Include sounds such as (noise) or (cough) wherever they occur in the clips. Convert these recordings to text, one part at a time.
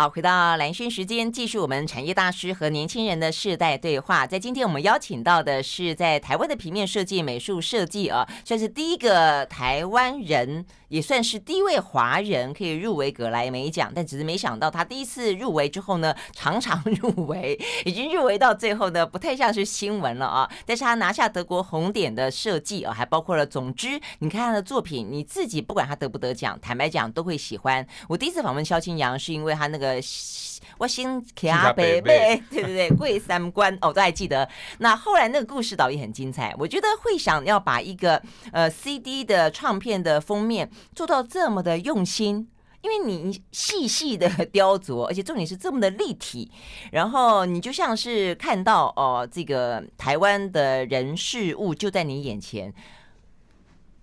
好，回到蓝轩时间，继续我们产业大师和年轻人的世代对话。在今天我们邀请到的是在台湾的平面设计、美术设计啊，算是第一个台湾人。也算是第一位华人可以入围格莱美奖，但只是没想到他第一次入围之后呢，常常入围，已经入围到最后呢，不太像是新闻了啊！但是他拿下德国红点的设计啊，还包括了。总之，你看他的作品，你自己不管他得不得奖，坦白讲都会喜欢。我第一次访问萧清扬是因为他那个《我心卡贝贝》，对对对，贵三观哦，都还记得。那后来那个故事导也很精彩，我觉得会想要把一个呃 CD 的唱片的封面。做到这么的用心，因为你细细的雕琢，而且重点是这么的立体，然后你就像是看到哦，这个台湾的人事物就在你眼前。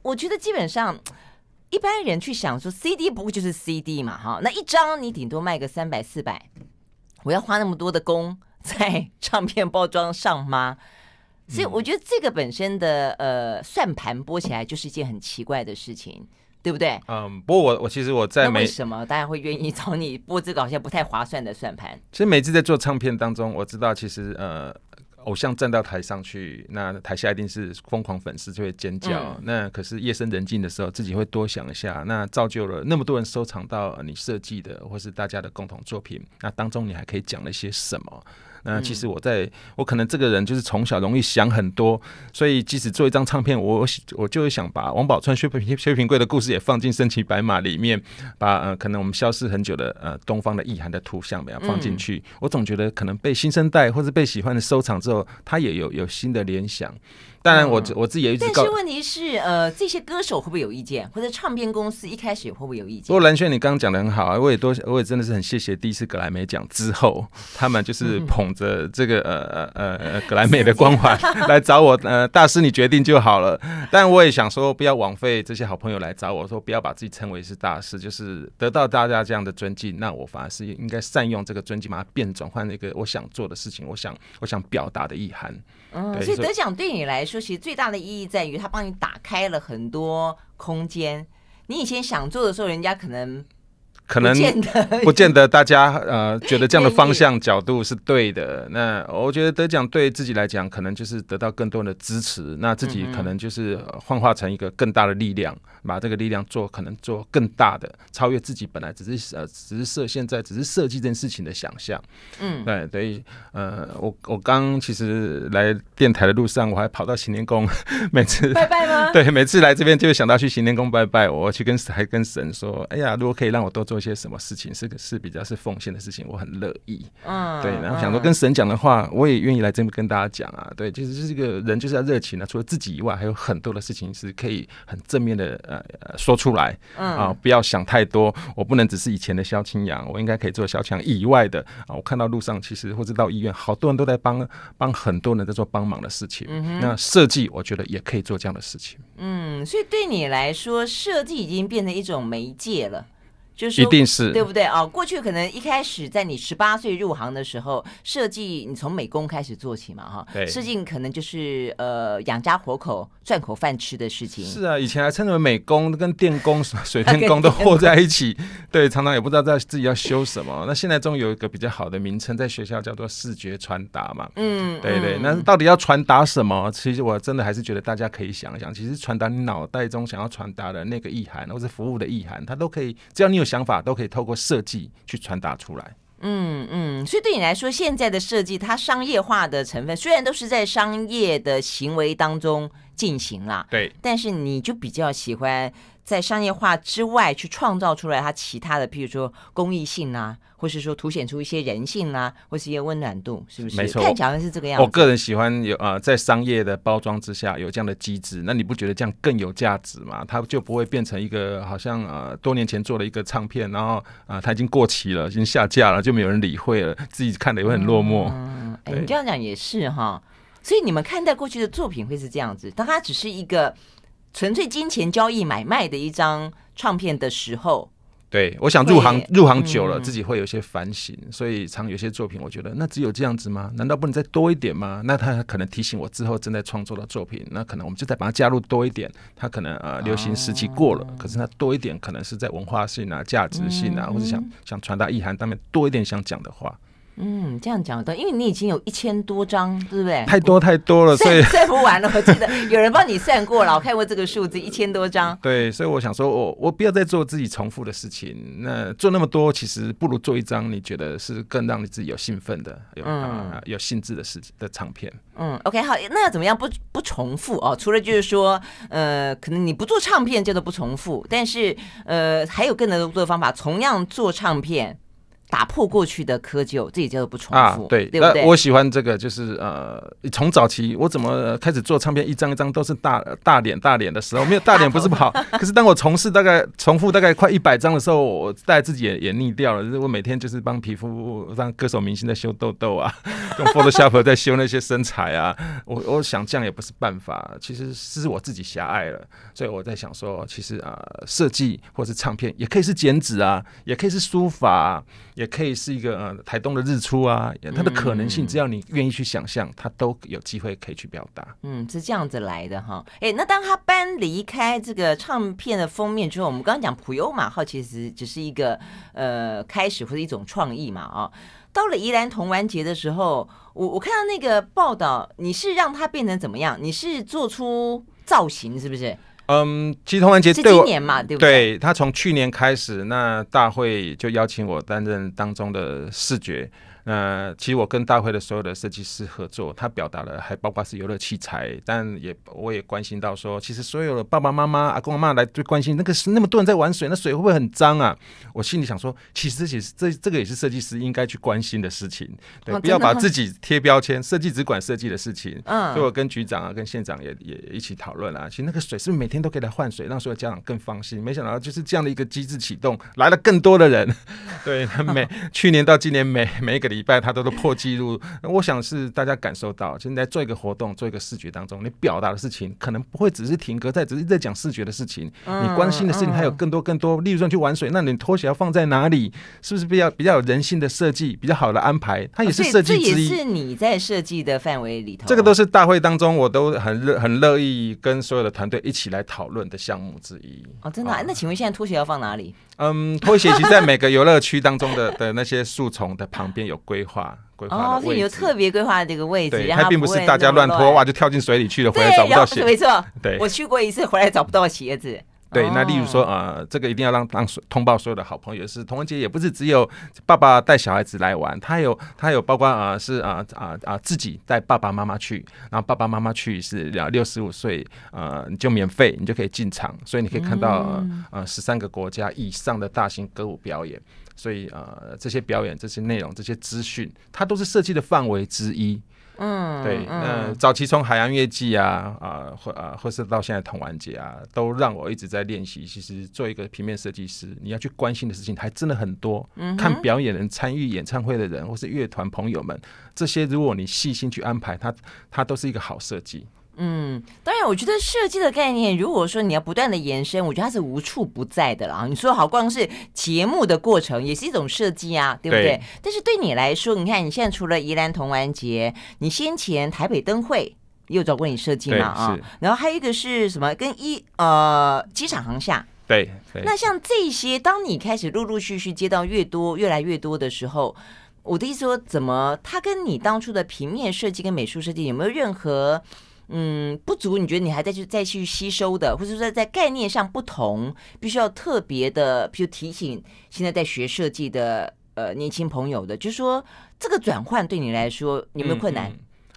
我觉得基本上一般人去想说 CD 不过就是 CD 嘛，哈，那一张你顶多卖个三百四百，我要花那么多的工在唱片包装上吗？所以我觉得这个本身的呃算盘拨起来就是一件很奇怪的事情。对不对？嗯，不过我我其实我在每什么，大家会愿意找你播这个好像不太划算的算盘。其实每次在做唱片当中，我知道其实呃，偶像站到台上去，那台下一定是疯狂粉丝就会尖叫。那可是夜深人静的时候，自己会多想一下。那造就了那么多人收藏到你设计的，或是大家的共同作品。那当中你还可以讲了一些什么？嗯，其实我在，我可能这个人就是从小容易想很多，所以即使做一张唱片，我我就会想把王宝钏、薛平薛平贵的故事也放进《身骑白马》里面，把呃可能我们消失很久的呃东方的意涵的图像，把它放进去？我总觉得可能被新生代或者被喜欢的收藏之后，他也有有新的联想。当然，我我自己也一直，但是问题是，呃，这些歌手会不会有意见，或者唱片公司一开始会不会有意见？不过蓝轩，你刚刚讲的很好啊，我也多，我也真的是很谢谢第一次格莱美奖之后，他们就是捧。这这个呃呃呃格莱美的光环 (laughs) 来找我，呃大师你决定就好了。但我也想说，不要枉费这些好朋友来找我说，不要把自己称为是大师，就是得到大家这样的尊敬，那我反而是应该善用这个尊敬，把它变转换一个我想做的事情，我想我想表达的意涵。嗯，所以得奖对你来说，其实最大的意义在于，他帮你打开了很多空间。你以前想做的时候，人家可能。可能不见得，(laughs) 大家呃觉得这样的方向角度是对的。那 (laughs) 我觉得得奖对自己来讲，可能就是得到更多的支持。那自己可能就是幻化成一个更大的力量，把这个力量做可能做更大的，超越自己本来只是呃只是设现在只是设计这件事情的想象。嗯，对，所以呃我我刚其实来电台的路上，我还跑到行天宫，(laughs) 每次拜拜吗？对，每次来这边就会想到去行天宫拜拜。我去跟还跟神说，哎呀，如果可以让我多做。做些什么事情是个是比较是奉献的事情，我很乐意。嗯，对，然后想说跟神讲的话，我也愿意来这边跟大家讲啊。对，其实就是个人就是要热情的，除了自己以外，还有很多的事情是可以很正面的呃说出来。嗯啊，不要想太多，我不能只是以前的萧青阳，我应该可以做萧强以外的啊。我看到路上其实或者到医院，好多人都在帮帮很多人在做帮忙的事情。嗯哼，那设计我觉得也可以做这样的事情。嗯，所以对你来说，设计已经变成一种媒介了。就是一定是对不对啊？过去可能一开始在你十八岁入行的时候，设计你从美工开始做起嘛，哈，设计可能就是呃养家活口赚口饭吃的事情。是啊，以前还称之为美工跟电工、水电 (laughs) 工都混在一起，对，常常也不知道在自己要修什么。那现在终于有一个比较好的名称，在学校叫做视觉传达嘛。嗯，对对，那到底要传达什么？其实我真的还是觉得大家可以想一想，其实传达你脑袋中想要传达的那个意涵，或者服务的意涵，它都可以，只要你有。想法都可以透过设计去传达出来。嗯嗯，所以对你来说，现在的设计它商业化的成分，虽然都是在商业的行为当中。进行了，对，但是你就比较喜欢在商业化之外去创造出来它其他的，譬如说公益性啊，或是说凸显出一些人性啊，或是一些温暖度，是不是？看起来是这个样子。我个人喜欢有啊，在商业的包装之下有这样的机制，那你不觉得这样更有价值吗？它就不会变成一个好像啊，多年前做了一个唱片，然后啊，它已经过期了，已经下架了，就没有人理会了，自己看的也会很落寞。哎，你这样讲也是哈。所以你们看待过去的作品会是这样子，当它只是一个纯粹金钱交易买卖的一张唱片的时候，对，我想入行入行久了，自己会有些反省，所以常有些作品，我觉得那只有这样子吗？难道不能再多一点吗？那他可能提醒我之后正在创作的作品，那可能我们就在把它加入多一点，他可能呃流行时期过了，可是他多一点可能是在文化性啊、价值性啊，或者想想传达意涵，当面多一点想讲的话。嗯，这样讲的，因为你已经有一千多张，对不对？太多太多了，(laughs) 所算算不完了。我记得 (laughs) 有人帮你算过了，我看过这个数字，一千多张。对，所以我想说，我我不要再做自己重复的事情。那做那么多，其实不如做一张你觉得是更让你自己有兴奋的、有啊有兴致的、的唱片。嗯，OK，好，那要怎么样不不重复哦？除了就是说，呃，可能你不做唱片叫做不重复，但是呃，还有更多的做方法，同样做唱片。打破过去的窠臼，也叫做不重复啊。对，对？我喜欢这个，就是呃，从早期我怎么开始做唱片，一张一张都是大大脸大脸的时候，没有大脸不是不好。(laughs) 可是当我从事大概重复大概快一百张的时候，我带自己也也腻掉了。就是我每天就是帮皮肤、帮歌手、明星在修痘痘啊，(laughs) 用 Photoshop 在修那些身材啊。我我想这样也不是办法，其实是我自己狭隘了。所以我在想说，其实啊，设计或是唱片也可以是剪纸啊，也可以是书法。也可以是一个呃台东的日出啊，它的可能性只要你愿意去想象，它都有机会可以去表达。嗯，是这样子来的哈。哎，那当他搬离开这个唱片的封面之后，我们刚刚讲普悠马号其实只是一个呃开始或者一种创意嘛啊。到了宜兰童玩节的时候，我我看到那个报道，你是让它变成怎么样？你是做出造型是不是？嗯，其实童安杰对我，对他从去年开始，那大会就邀请我担任当中的视觉。那其实我跟大会的所有的设计师合作，他表达了，还包括是游乐器材，但也我也关心到说，其实所有的爸爸妈妈、阿公阿妈来最关心那个是那么多人在玩水，那水会不会很脏啊？我心里想说，其实其实这这个也是设计师应该去关心的事情，对，不要把自己贴标签，设计只管设计的事情。嗯，所以我跟局长啊，跟县长也也一起讨论了，其实那个水是不是每天都可以来换水，让所有家长更放心。没想到就是这样的一个机制启动，来了更多的人，对，每 (laughs) 去年到今年每每一个。礼拜他都是破纪录，我想是大家感受到，现在做一个活动，做一个视觉当中，你表达的事情可能不会只是停格在只是在讲视觉的事情，你关心的事情还有更多更多。例如说去玩水，那你拖鞋要放在哪里？是不是比较比较有人性的设计，比较好的安排？它也是设计之一。这也是你在设计的范围里头，这个都是大会当中我都很很乐意跟所有的团队一起来讨论的项目之一。哦，真的？那请问现在拖鞋要放哪里？嗯，拖鞋其实在每个游乐区当中的的那些树丛的旁边有规划规划的是有特别规划这个位置，然后并不是大家乱脱袜就跳进水里去了，回来找不到鞋，没错，对，我去过一次，回来找不到鞋子。对，那例如说啊，这个一定要让让通报所有的好朋友是，同文节也不是只有爸爸带小孩子来玩，他有他有包括啊是啊啊啊自己带爸爸妈妈去，然后爸爸妈妈去是两六十五岁呃就免费，你就可以进场，所以你可以看到呃十三个国家以上的大型歌舞表演，所以呃这些表演这些内容这些资讯，它都是设计的范围之一。嗯，对，嗯，早期从海洋月季啊，啊，或啊，或是到现在童玩节啊，都让我一直在练习。其实做一个平面设计师，你要去关心的事情还真的很多。看表演人、参与演唱会的人，或是乐团朋友们，这些如果你细心去安排，它它都是一个好设计。嗯，当然，我觉得设计的概念，如果说你要不断的延伸，我觉得它是无处不在的啦。你说好光是节目的过程，也是一种设计啊，对不对？但是对你来说，你看你现在除了宜兰童玩节，你先前台北灯会又找过你设计嘛啊？然后还有一个是什么？跟一呃机场航下。对。那像这些，当你开始陆陆续续接到越多越来越多的时候，我的意思说，怎么它跟你当初的平面设计跟美术设计有没有任何？嗯，不足你觉得你还再去再去吸收的，或者说在概念上不同，必须要特别的，譬如提醒现在在学设计的呃年轻朋友的，就是说这个转换对你来说有没有困难？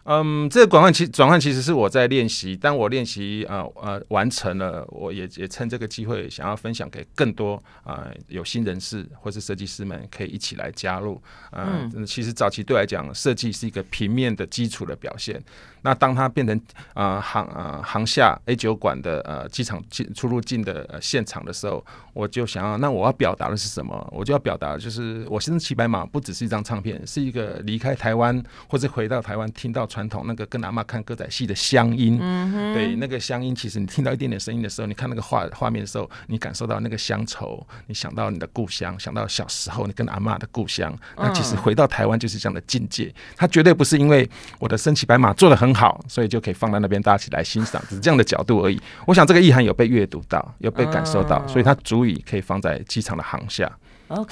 嗯，这个转换其转换其实是我在练习，但我练习啊呃完成了，我也也趁这个机会想要分享给更多啊有心人士或是设计师们，可以一起来加入嗯，其实早期对来讲，设计是一个平面的基础的表现。那当它变成啊航啊航厦 A 酒馆的呃机场进出入境的现场的时候，我就想要，那我要表达的是什么？我就要表达，就是我身骑白马不只是一张唱片，是一个离开台湾或者回到台湾听到。传统那个跟阿妈看歌仔戏的乡音，对那个乡音，其实你听到一点点声音的时候，你看那个画画面的时候，你感受到那个乡愁，你想到你的故乡，想到小时候你跟阿妈的故乡。那其实回到台湾就是这样的境界，它绝对不是因为我的身骑白马做的很好，所以就可以放在那边大一起来欣赏，只是这样的角度而已。我想这个意涵有被阅读到，有被感受到，所以它足以可以放在机场的航下。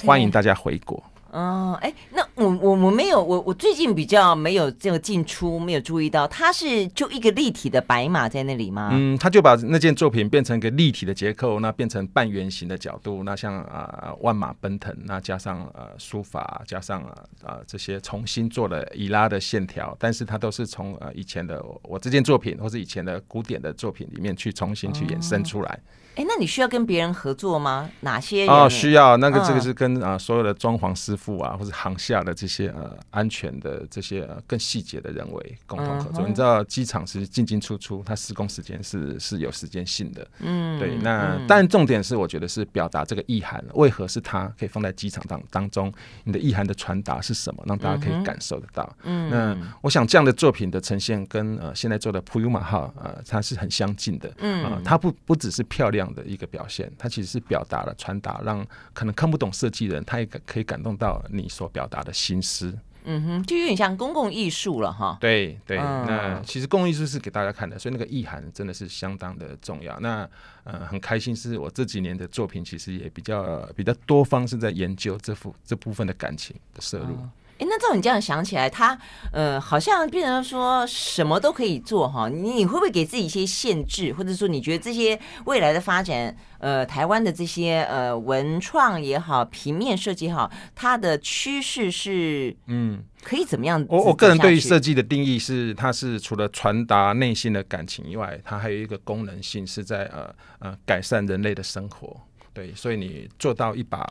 欢迎大家回国。哦，哎，那我我我没有，我我最近比较没有这个进出，没有注意到，它是就一个立体的白马在那里吗？嗯，他就把那件作品变成一个立体的结构，那变成半圆形的角度，那像啊万马奔腾，那加上呃书法，加上啊这些重新做了伊拉的线条，但是它都是从呃以前的我这件作品或是以前的古典的作品里面去重新去衍生出来。哎，那你需要跟别人合作吗？哪些？哦，需要那个这个是跟啊所有的装潢师傅啊，或者行下的这些呃安全的这些呃、更细节的人为共同合作。你知道机场是进进出出，它施工时间是是有时间性的。嗯，对。那但重点是，我觉得是表达这个意涵，为何是它可以放在机场当当中？你的意涵的传达是什么？让大家可以感受得到。嗯，那我想这样的作品的呈现，跟呃现在做的普悠马号呃它是很相近的。嗯，它不不只是漂亮。的一个表现，它其实是表达了、传达，让可能看不懂设计的人，他也可可以感动到你所表达的心思。嗯哼，就有点像公共艺术了哈。对对，那其实公共艺术是给大家看的，所以那个意涵真的是相当的重要。那呃，很开心是我这几年的作品，其实也比较比较多方式在研究这幅这部分的感情的摄入。哎，那照你这样想起来，他呃，好像变成说什么都可以做哈？你你会不会给自己一些限制，或者说你觉得这些未来的发展，呃，台湾的这些呃文创也好，平面设计也好，它的趋势是嗯，可以怎么样？我我个人对于设计的定义是，它是除了传达内心的感情以外，它还有一个功能性，是在呃呃改善人类的生活。对，所以你做到一把。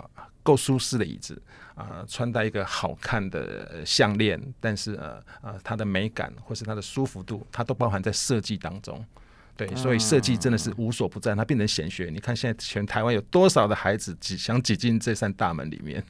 够舒适的椅子啊，穿戴一个好看的项链，但是呃呃，它的美感或是它的舒服度，它都包含在设计当中。对，所以设计真的是无所不在，它变成显学。你看现在全台湾有多少的孩子挤想挤进这扇大门里面？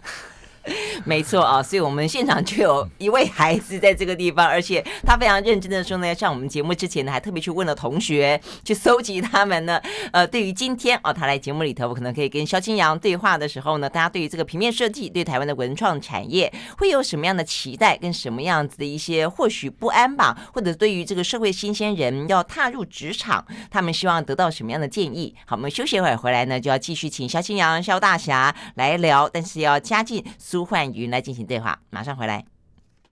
(laughs) 没错啊，所以我们现场就有一位孩子在这个地方，而且他非常认真的说呢，上我们节目之前呢，还特别去问了同学，去搜集他们呢，(laughs) 呃，对于今天哦，他来节目里头，我可能可以跟肖青阳对话的时候呢，大家对于这个平面设计，对台湾的文创产业会有什么样的期待，跟什么样子的一些或许不安吧，或者对于这个社会新鲜人要踏入职场，他们希望得到什么样的建议？好，我们休息一会儿回来呢，就要继续请肖青阳、肖大侠来聊，但是要加进苏。呼焕云来进行对话，马上回来。